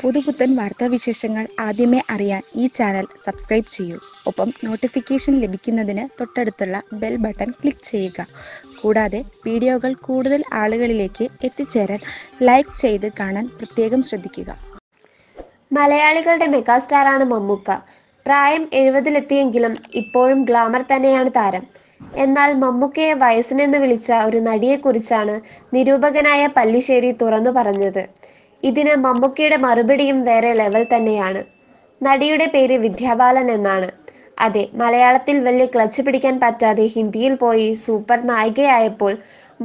പുതുപുത്തൻ വിശേഷങ്ങൾ ആദ്യമേ അറിയാൻ ഈ ചാനൽ സബ്സ്ക്രൈബ് ചെയ്യൂ ഒപ്പം നോട്ടിഫിക്കേഷൻ ലഭിക്കുന്നതിന് തൊട്ടടുത്തുള്ള ബെൽ ബട്ടൺ ക്ലിക്ക് ചെയ്യുക കൂടാതെ വീഡിയോകൾ കൂടുതൽ ആളുകളിലേക്ക് എത്തിച്ചേരാൻ ലൈക്ക് ചെയ്ത് കാണാൻ പ്രത്യേകം ശ്രദ്ധിക്കുക മലയാളികളുടെ മെഗാസ്റ്റാറാണ് മമ്മൂക്ക പ്രായം എഴുപതിലെത്തിയെങ്കിലും ഇപ്പോഴും ഗ്ലാമർ തന്നെയാണ് താരം എന്നാൽ മമ്മൂക്കയെ വയസ്സിനെന്ന് വിളിച്ച ഒരു നടിയെക്കുറിച്ചാണ് നിരൂപകനായ പല്ലിശ്ശേരി തുറന്നു പറഞ്ഞത് ഇതിന് മമ്മൂക്കയുടെ മറുപടിയും വേറെ ലെവൽ തന്നെയാണ് നടിയുടെ പേര് വിദ്യാബാലൻ എന്നാണ് അതെ മലയാളത്തിൽ വലിയ ക്ലച്ച് പിടിക്കാൻ പറ്റാതെ ഹിന്ദിയിൽ പോയി സൂപ്പർ നായികയായപ്പോൾ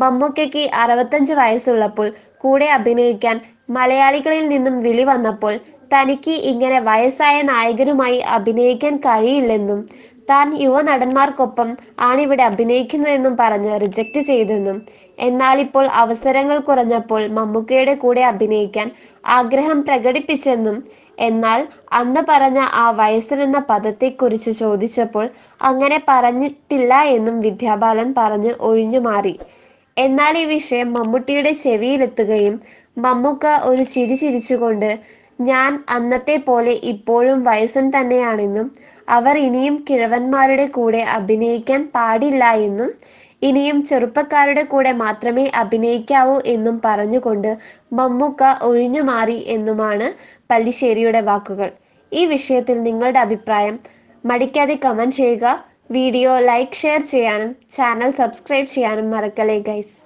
മമ്മൂക്കയ്ക്ക് അറുപത്തഞ്ച് വയസ്സുള്ളപ്പോൾ കൂടെ അഭിനയിക്കാൻ മലയാളികളിൽ നിന്നും വിളി വന്നപ്പോൾ തനിക്ക് ഇങ്ങനെ വയസ്സായ നായകരുമായി അഭിനയിക്കാൻ കഴിയില്ലെന്നും താൻ യുവ നടന്മാർക്കൊപ്പം ആണിവിടെ അഭിനയിക്കുന്നതെന്നും പറഞ്ഞ് റിജക്റ്റ് ചെയ്തെന്നും എന്നാൽ ഇപ്പോൾ അവസരങ്ങൾ കുറഞ്ഞപ്പോൾ മമ്മൂക്കയുടെ കൂടെ അഭിനയിക്കാൻ ആഗ്രഹം പ്രകടിപ്പിച്ചെന്നും എന്നാൽ അന്ന് പറഞ്ഞ ആ എന്ന പദത്തെക്കുറിച്ച് ചോദിച്ചപ്പോൾ അങ്ങനെ പറഞ്ഞിട്ടില്ല എന്നും വിദ്യാബാലൻ പറഞ്ഞ് ഒഴിഞ്ഞു മാറി എന്നാൽ ഈ വിഷയം മമ്മൂട്ടിയുടെ ചെവിയിലെത്തുകയും മമ്മൂക്ക ഒരു ചിരി ചിരിച്ചുകൊണ്ട് ഞാൻ അന്നത്തെ പോലെ ഇപ്പോഴും വയസ്സൻ തന്നെയാണെന്നും അവർ ഇനിയും കിഴവന്മാരുടെ കൂടെ അഭിനയിക്കാൻ പാടില്ല എന്നും ഇനിയും ചെറുപ്പക്കാരുടെ കൂടെ മാത്രമേ അഭിനയിക്കാവൂ എന്നും പറഞ്ഞുകൊണ്ട് മമ്മൂക്ക ഒഴിഞ്ഞുമാറി എന്നുമാണ് പല്ലിശ്ശേരിയുടെ വാക്കുകൾ ഈ വിഷയത്തിൽ നിങ്ങളുടെ അഭിപ്രായം മടിക്കാതെ കമൻറ്റ് ചെയ്യുക വീഡിയോ ലൈക്ക് ഷെയർ ചെയ്യാനും ചാനൽ സബ്സ്ക്രൈബ് ചെയ്യാനും മറക്കല്ലേ ഗൈസ്